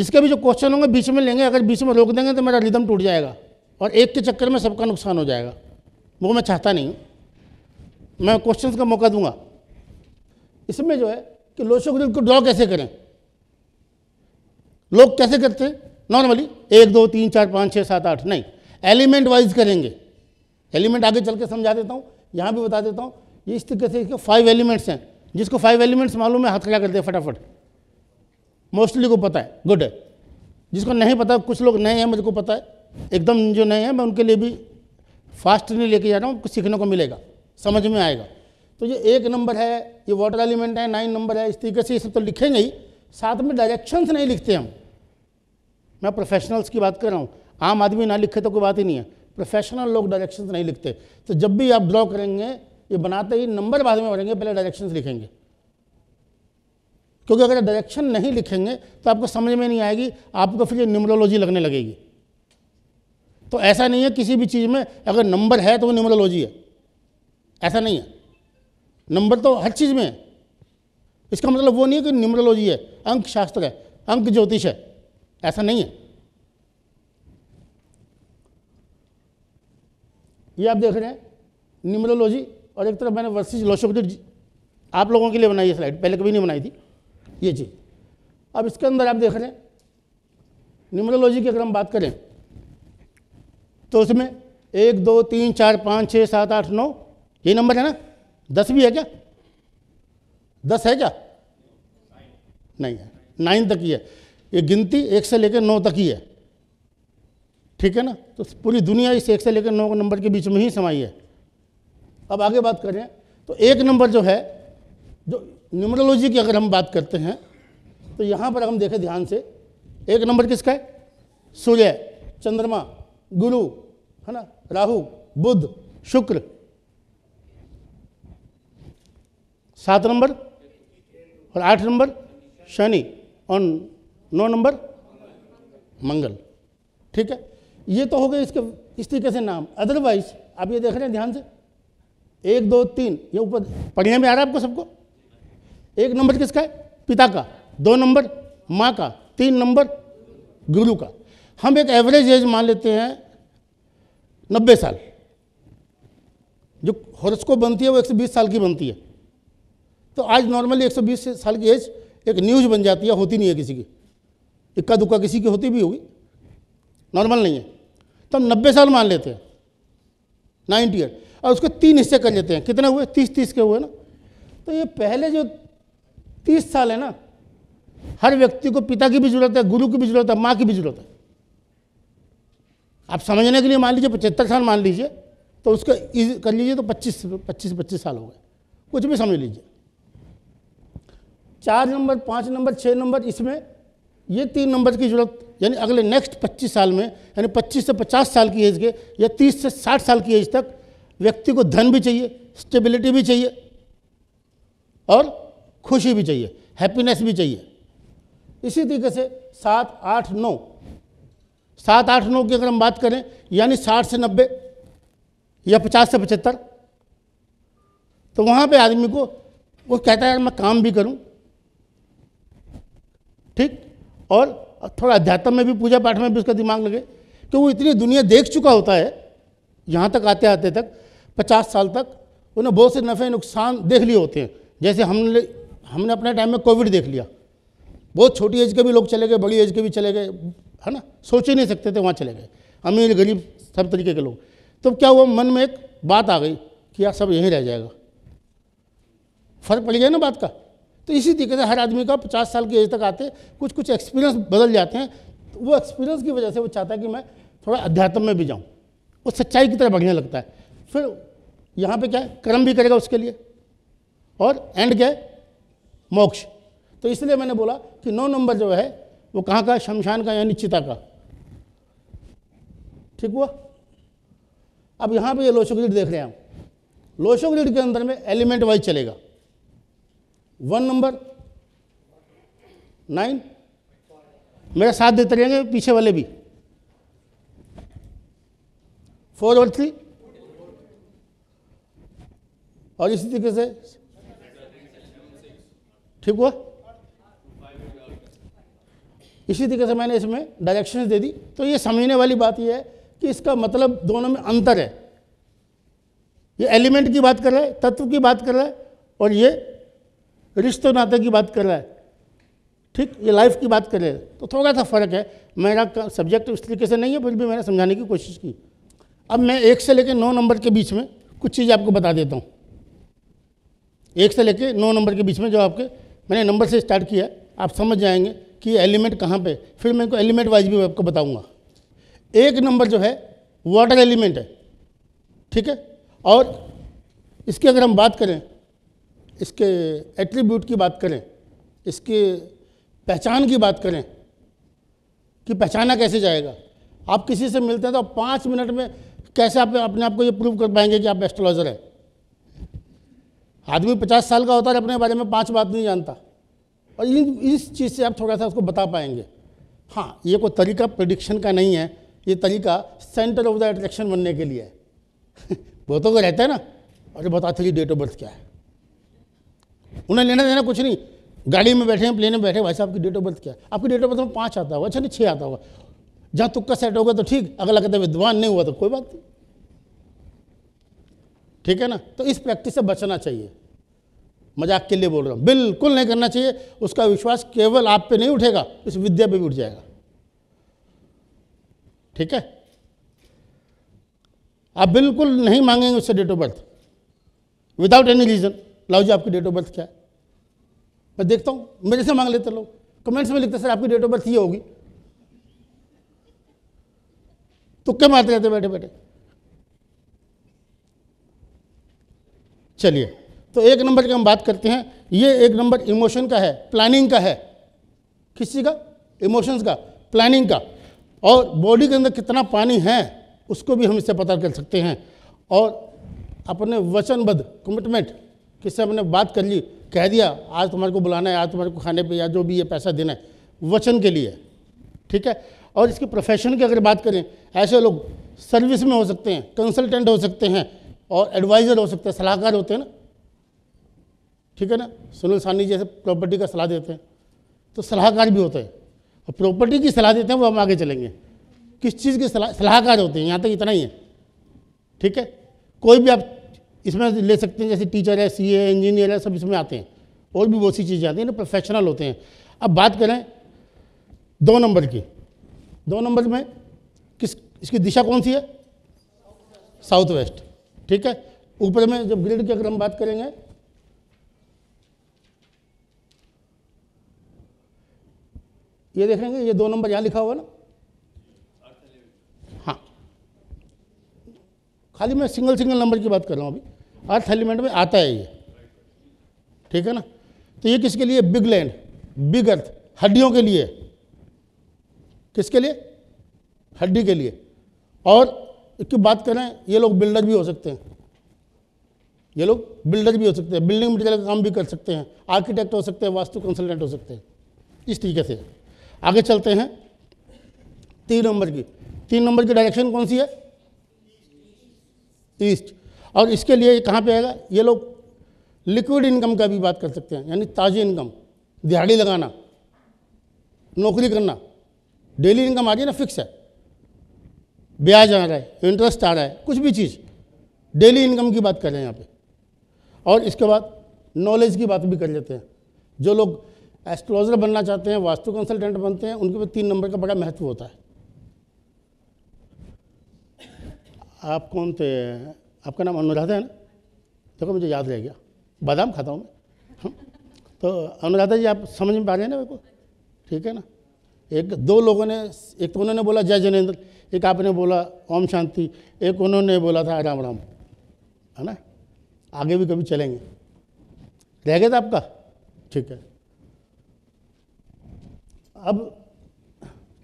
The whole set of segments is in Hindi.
जिसके भी जो क्वेश्चन होंगे बीच में लेंगे अगर बीच में रोक देंगे तो मेरा रिदम टूट जाएगा और एक के चक्कर में सबका नुकसान हो जाएगा वो मैं चाहता नहीं मैं क्वेश्चंस का मौका दूंगा इसमें जो है कि लोशो ग्रिड को ड्रॉ कैसे करें लोग कैसे करते हैं नॉर्मली एक दो तीन चार पाँच छः सात आठ नहीं एलिमेंट वाइज करेंगे एलिमेंट आगे चल के समझा देता हूँ यहाँ भी बता देता हूँ इस तरीके से फाइव एलिमेंट्स हैं जिसको फाइव एलिमेंट्स मालूम है हाथ खड़ा करते हैं फटाफट मोस्टली को पता है गुड है जिसको नहीं पता कुछ लोग नए हैं मुझको पता है एकदम जो नए हैं मैं उनके लिए भी फास्ट नहीं लेके जा रहा हूँ कुछ सीखने को मिलेगा समझ में आएगा तो ये एक नंबर है ये वाटर एलिमेंट है नाइन नंबर है इस तरीके से ये सब तो लिखेंगे ही साथ में डायरेक्शंस नहीं लिखते हम मैं प्रोफेशनल्स की बात कर रहा हूँ आम आदमी ना लिखे तो कोई बात ही नहीं है प्रोफेशनल लोग डायरेक्शंस नहीं लिखते तो जब भी आप ड्रॉ करेंगे ये बनाते ही नंबर बाद में भरेंगे पहले डायरेक्शंस लिखेंगे क्योंकि अगर डायरेक्शन नहीं लिखेंगे तो आपको समझ में नहीं आएगी आपको फिर न्यूमरोलॉजी लगने लगेगी तो ऐसा नहीं है किसी भी चीज़ में अगर नंबर है तो वो न्यूमरोलॉजी है ऐसा नहीं है नंबर तो हर चीज़ में है इसका मतलब वो नहीं है कि न्यूमरोलॉजी है अंक शास्त्र है अंक ज्योतिष है ऐसा नहीं है ये आप देख रहे हैं न्यूमरोलॉजी और एक तरफ मैंने वर्सिज लोशोपति आप लोगों के लिए बनाई है स्लाइड पहले कभी नहीं बनाई थी ये चीज़ अब इसके अंदर आप देख रहे हैं न्यूमरोलॉजी की अगर हम बात करें तो उसमें एक दो तीन चार पाँच छः सात आठ नौ ये नंबर है ना दस भी है क्या दस है क्या नहीं है नाइन तक ही है ये गिनती एक से लेकर नौ तक ही है ठीक है ना तो पूरी दुनिया इस एक से लेकर नौ नंबर के बीच में ही समाई है अब आगे बात करें तो एक नंबर जो है जो न्यूमरोलॉजी की अगर हम बात करते हैं तो यहाँ पर हम देखें ध्यान से एक नंबर किसका है सूर्य चंद्रमा गुरु है ना राहु बुध शुक्र सात नंबर और आठ नंबर शनि और नौ नंबर मंगल ठीक है ये तो हो गए इसके इस तरीके से नाम अदरवाइज आप ये देख रहे हैं ध्यान से एक दो तीन ये ऊपर पढ़िया में आ रहा है आपको सबको एक नंबर किसका है पिता का दो नंबर माँ का तीन नंबर गुरु का हम एक एवरेज एज मान लेते हैं नब्बे साल जो हॉरोस्कोप बनती है वो 120 साल की बनती है तो आज नॉर्मली 120 साल की एज एक न्यूज बन जाती है होती नहीं है किसी की इक्का दुक्का किसी की होती भी होगी नॉर्मल नहीं है तो हम नब्बे साल मान लेते हैं नाइन्टी ईयर और उसके तीन हिस्से कर लेते हैं कितने हुए तीस तीस के हुए ना तो ये पहले जो तीस साल है ना हर व्यक्ति को पिता की भी जरूरत है गुरु की भी जरूरत है माँ की भी जरूरत है आप समझने के लिए मान लीजिए पचहत्तर साल मान लीजिए तो उसको कर लीजिए तो पच्चीस पच्चीस पच्चीस साल हो गए कुछ भी समझ लीजिए चार नंबर पाँच नंबर छः नंबर इसमें ये तीन नंबर की जरूरत यानी अगले नेक्स्ट पच्चीस साल में यानी पच्चीस से पचास साल की एज के या तीस से साठ साल की एज तक व्यक्ति को धन भी चाहिए स्टेबिलिटी भी चाहिए और खुशी भी चाहिए हैप्पीनेस भी चाहिए इसी तरीके से सात आठ नौ सात आठ नौ की अगर हम बात करें यानी साठ से नब्बे या पचास से पचहत्तर तो वहाँ पे आदमी को वो कहता है यार मैं काम भी करूँ ठीक और थोड़ा अध्यात्म में भी पूजा पाठ में भी उसका दिमाग लगे कि वो इतनी दुनिया देख चुका होता है यहाँ तक आते आते तक पचास साल तक उन्हें बहुत से नफ़े नुकसान देख लिए होते हैं जैसे हमने हमने अपने टाइम में कोविड देख लिया बहुत छोटी एज के भी लोग चले गए बड़ी एज के भी चले गए है ना सोच ही नहीं सकते थे वहाँ चले गए अमीर गरीब सब तरीके के लोग तो क्या हुआ मन में एक बात आ गई कि यार सब यहीं रह जाएगा फर्क पड़ गया ना बात का तो इसी तरीके से हर आदमी का पचास साल की एज तक आते कुछ कुछ एक्सपीरियंस बदल जाते हैं तो वो एक्सपीरियंस की वजह से वो चाहता है कि मैं थोड़ा अध्यात्म में भी जाऊँ वो सच्चाई की तरह बढ़ने लगता है फिर यहाँ पे क्या है कर्म भी करेगा उसके लिए और एंड क्या है मोक्ष तो इसलिए मैंने बोला कि नौ नंबर जो है वो कहाँ का शमशान का या निश्चिता का ठीक हुआ अब यहाँ पे ये लोशो ग्रिड देख रहे हैं हम लोशो ग्रिड के अंदर में एलिमेंट वाइज चलेगा वन नंबर नाइन मेरा साथ देते रहेंगे पीछे वाले भी फोर और थ्री और इसी तरीके से ठीक हुआ इसी तरीके से मैंने इसमें डायरेक्शंस दे दी तो ये समझने वाली बात यह है कि इसका मतलब दोनों में अंतर है ये एलिमेंट की बात कर रहा है तत्व की बात कर रहा है और ये रिश्तों नाते की बात कर रहा है ठीक ये लाइफ की बात कर रहे हैं तो थोड़ा सा फ़र्क है मेरा सब्जेक्ट इस तरीके से नहीं है फिर भी मैंने समझाने की कोशिश की अब मैं एक से लेकर नौ नंबर के बीच में कुछ चीज़ आपको बता देता हूँ एक से लेकर नौ नंबर के बीच में जो आपके मैंने नंबर से स्टार्ट किया आप समझ जाएंगे कि एलिमेंट कहाँ पे फिर मैं को एलिमेंट वाइज भी आपको बताऊंगा एक नंबर जो है वाटर एलिमेंट है ठीक है और इसकी अगर हम बात करें इसके एट्रीब्यूट की बात करें इसके पहचान की बात करें कि पहचाना कैसे जाएगा आप किसी से मिलते हैं तो पाँच मिनट में कैसे आप अपने आप को ये प्रूव कर पाएंगे कि आप एस्ट्रोलॉजर हैं आदमी पचास साल का होता है अपने बारे में पाँच बात नहीं जानता और इन इस चीज़ से आप थोड़ा सा उसको बता पाएंगे हाँ ये कोई तरीका प्रडिक्शन का नहीं है ये तरीका सेंटर ऑफ द अट्रैक्शन बनने के लिए है वो तो रहता है ना अरे बताते जी डेट ऑफ बर्थ क्या है उन्हें लेना देना कुछ नहीं गाड़ी में बैठे हैं प्लेन में बैठे हैं भाई साहब की डेट ऑफ बर्थ क्या है आपकी डेट ऑफ बर्थ में पाँच आता होगा अच्छा नहीं छः आता होगा जहाँ तुक्का सेट होगा तो ठीक अगला कहते विद्वान नहीं हुआ तो कोई बात नहीं ठीक है ना तो इस प्रैक्टिस से बचना चाहिए मजाक के लिए बोल रहा हूँ बिल्कुल नहीं करना चाहिए उसका विश्वास केवल आप पे नहीं उठेगा इस विद्या पे भी उठ जाएगा ठीक है आप बिल्कुल नहीं मांगेंगे उससे date of birth without any reason लाओ जी आपकी डेट ऑफ बर्थ क्या है मैं देखता हूँ मेरे से मांग लेते लोग कमेंट्स में लिखते सर आपकी डेट ऑफ बर्थ ये होगी तुक्के तो मारते रहते बैठे बैठे चलिए तो एक नंबर की हम बात करते हैं ये एक नंबर इमोशन का है प्लानिंग का है किसी का इमोशंस का प्लानिंग का और बॉडी के अंदर कितना पानी है उसको भी हम इससे पता कर सकते हैं और अपने वचनबद्ध कमिटमेंट किससे हमने बात कर ली कह दिया आज तुम्हारे को बुलाना है आज तुम्हारे को खाने पे या जो भी ये पैसा देना है वचन के लिए ठीक है और इसकी प्रोफेशन की अगर बात करें ऐसे लोग सर्विस में हो सकते हैं कंसल्टेंट हो सकते हैं और एडवाइज़र हो सकते हैं सलाहकार होते हैं ना ठीक है ना सुनील सानी जैसे प्रॉपर्टी का सलाह देते हैं तो सलाहकार भी होते हैं और प्रॉपर्टी की सलाह देते हैं वो हम आगे चलेंगे किस चीज़ के सलाह सलाहकार होते हैं यहाँ तक इतना ही है ठीक है कोई भी आप इसमें ले सकते हैं जैसे टीचर है सी है इंजीनियर है सब इसमें आते हैं और भी बहुत सी चीज़ें आती हैं ना प्रोफेशनल होते हैं अब बात करें दो नंबर की दो नंबर में किस इसकी दिशा कौन सी है साउथ वेस्ट ठीक है ऊपर में जब ग्रिड की अगर हम बात करेंगे ये देख लेंगे ये दो नंबर यहाँ लिखा हुआ ना हाँ खाली मैं सिंगल सिंगल नंबर की बात कर रहा हूँ अभी अर्थ एलिमेंट में आता है ये ठीक है ना तो ये किसके लिए बिग लैंड बिग अर्थ हड्डियों के लिए किसके लिए हड्डी के लिए और की बात करें ये लोग बिल्डर भी हो सकते हैं ये लोग बिल्डर भी हो सकते हैं बिल्डिंग मटेरियल का काम भी कर सकते हैं आर्किटेक्ट हो सकते हैं वास्तु कंसल्टेंट हो सकते हैं इस तरीके से आगे चलते हैं तीन नंबर की तीन नंबर की डायरेक्शन कौन सी है ईस्ट और इसके लिए कहाँ पे आएगा ये लोग लिक्विड इनकम का भी बात कर सकते हैं यानी ताज़ी इनकम दिहाड़ी लगाना नौकरी करना डेली इनकम आ रही ना फिक्स है ब्याज आ रहा है इंटरेस्ट आ रहा है कुछ भी चीज़ डेली इनकम की बात कर रहे हैं यहाँ पे और इसके बाद नॉलेज की बात भी कर लेते हैं जो लोग एस्ट्रोलॉजर बनना चाहते हैं वास्तु कंसल्टेंट बनते हैं उनके पास तीन नंबर का बड़ा महत्व होता है आप कौन थे आपका नाम अनुराधा है ना देखो मुझे याद रह गया बादाम खाता हूँ मैं तो अनुराधा जी आप समझ में पा रहे हैं ना मेरे को ठीक है ना एक दो लोगों ने एक तो उन्होंने बोला जय जनेन्द्र एक आपने बोला ओम शांति एक उन्होंने बोला था राम राम है ना आगे भी कभी चलेंगे रह गया था आपका ठीक है अब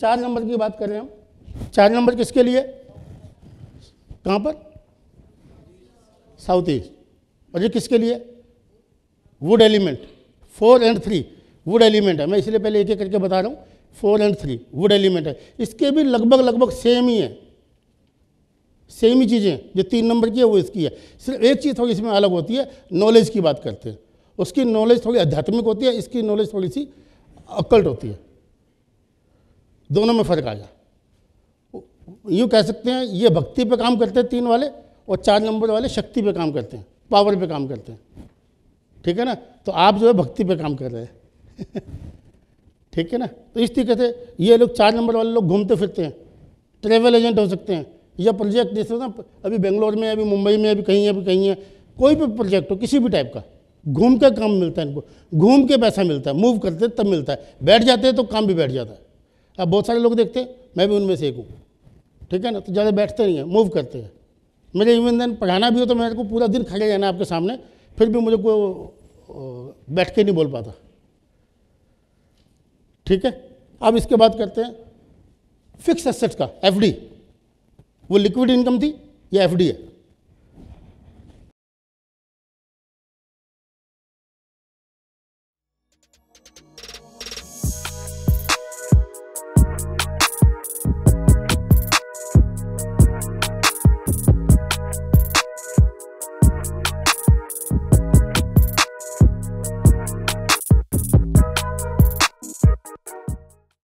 चार नंबर की बात कर रहे हैं हम चार नंबर किसके लिए कहाँ पर साउथ ईस्ट और ये किसके लिए wood element four and three wood element है मैं इसलिए पहले एक एक करके बता रहा हूँ four and three wood element है इसके भी लगभग लगभग सेम ही है सेम ही चीज़ें जो तीन नंबर की है वो इसकी है सिर्फ एक चीज़ थोड़ी इसमें अलग होती है नॉलेज की बात करते हैं उसकी नॉलेज थोड़ी आध्यात्मिक होती है इसकी नॉलेज थोड़ी सी अकल्ट होती है दोनों में फ़र्क आ गया यूँ कह सकते हैं ये भक्ति पे काम करते हैं तीन वाले और चार नंबर वाले शक्ति पे काम करते हैं पावर पे काम करते हैं ठीक है ना तो आप जो है भक्ति पे काम कर रहे हैं ठीक है ना तो इस तरीके से ये लोग चार नंबर वाले लोग घूमते फिरते हैं ट्रेवल एजेंट हो सकते हैं या प्रोजेक्ट जैसे ना अभी बेंगलोर में अभी मुंबई में अभी कहीं है अभी कहीं है कोई भी प्रोजेक्ट हो किसी भी टाइप का घूम कर काम मिलता है इनको घूम के पैसा मिलता है मूव करते तब मिलता है बैठ जाते हैं तो काम भी बैठ जाता है अब बहुत सारे लोग देखते मैं भी उनमें से एक हूँ ठीक है ना तो ज़्यादा बैठते नहीं हैं मूव करते हैं मुझे इवन दिन पढ़ाना भी हो तो मेरे को पूरा दिन खड़े रहना आपके सामने फिर भी मुझे को बैठ के नहीं बोल पाता ठीक है अब इसके बाद करते हैं फिक्स एसेट्स का एफडी वो लिक्विड इनकम थी या एफडी है